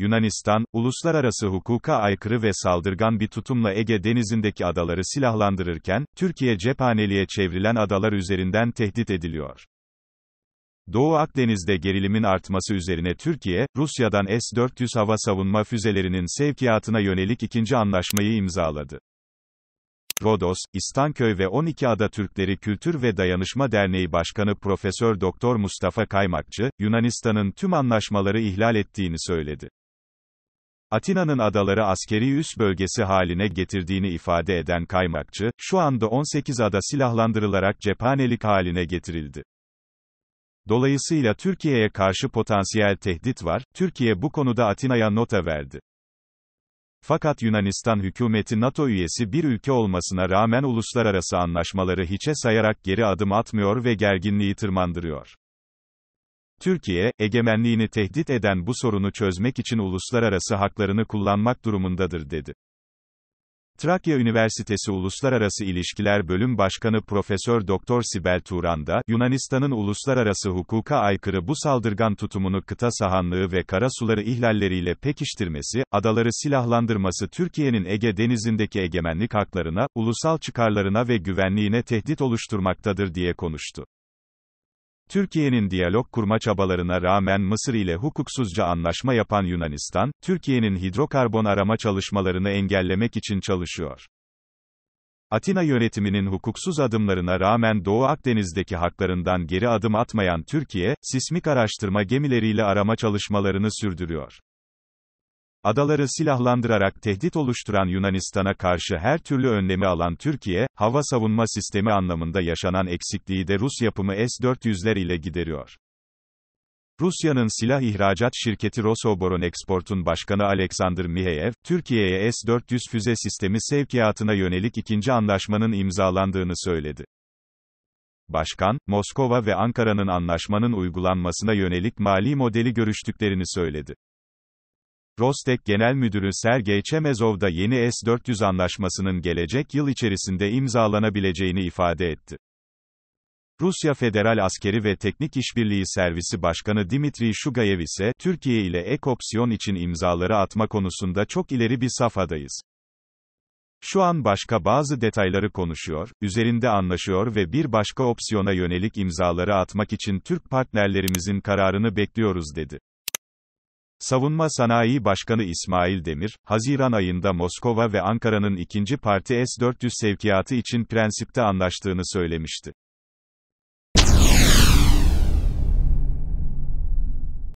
Yunanistan, uluslararası hukuka aykırı ve saldırgan bir tutumla Ege Denizi'ndeki adaları silahlandırırken, Türkiye cephaneliğe çevrilen adalar üzerinden tehdit ediliyor. Doğu Akdeniz'de gerilimin artması üzerine Türkiye, Rusya'dan S-400 hava savunma füzelerinin sevkiyatına yönelik ikinci anlaşmayı imzaladı. Rodos, İstanköy ve 12 Ada Türkleri Kültür ve Dayanışma Derneği Başkanı Profesör Doktor Mustafa Kaymakçı, Yunanistan'ın tüm anlaşmaları ihlal ettiğini söyledi. Atina'nın adaları askeri üs bölgesi haline getirdiğini ifade eden kaymakçı, şu anda 18 ada silahlandırılarak cephanelik haline getirildi. Dolayısıyla Türkiye'ye karşı potansiyel tehdit var, Türkiye bu konuda Atina'ya nota verdi. Fakat Yunanistan hükümeti NATO üyesi bir ülke olmasına rağmen uluslararası anlaşmaları hiçe sayarak geri adım atmıyor ve gerginliği tırmandırıyor. Türkiye, egemenliğini tehdit eden bu sorunu çözmek için uluslararası haklarını kullanmak durumundadır dedi. Trakya Üniversitesi Uluslararası İlişkiler Bölüm Başkanı Profesör Doktor Sibel Turan da, Yunanistan'ın uluslararası hukuka aykırı bu saldırgan tutumunu kıta sahanlığı ve kara suları ihlalleriyle pekiştirmesi, adaları silahlandırması Türkiye'nin Ege Denizi'ndeki egemenlik haklarına, ulusal çıkarlarına ve güvenliğine tehdit oluşturmaktadır diye konuştu. Türkiye'nin diyalog kurma çabalarına rağmen Mısır ile hukuksuzca anlaşma yapan Yunanistan, Türkiye'nin hidrokarbon arama çalışmalarını engellemek için çalışıyor. Atina yönetiminin hukuksuz adımlarına rağmen Doğu Akdeniz'deki haklarından geri adım atmayan Türkiye, sismik araştırma gemileriyle arama çalışmalarını sürdürüyor. Adaları silahlandırarak tehdit oluşturan Yunanistan'a karşı her türlü önlemi alan Türkiye, hava savunma sistemi anlamında yaşanan eksikliği de Rus yapımı S-400'ler ile gideriyor. Rusya'nın silah ihracat şirketi Rosoboron Export'un başkanı Alexander Miheyev, Türkiye'ye S-400 füze sistemi sevkiyatına yönelik ikinci anlaşmanın imzalandığını söyledi. Başkan, Moskova ve Ankara'nın anlaşmanın uygulanmasına yönelik mali modeli görüştüklerini söyledi. Rostek Genel Müdürü Sergey Çemezov da yeni S-400 anlaşmasının gelecek yıl içerisinde imzalanabileceğini ifade etti. Rusya Federal Askeri ve Teknik İşbirliği Servisi Başkanı Dimitri Shugayev ise, Türkiye ile ek opsiyon için imzaları atma konusunda çok ileri bir safhadayız. Şu an başka bazı detayları konuşuyor, üzerinde anlaşıyor ve bir başka opsiyona yönelik imzaları atmak için Türk partnerlerimizin kararını bekliyoruz dedi. Savunma Sanayi Başkanı İsmail Demir, Haziran ayında Moskova ve Ankara'nın ikinci parti S-400 sevkiyatı için prensipte anlaştığını söylemişti.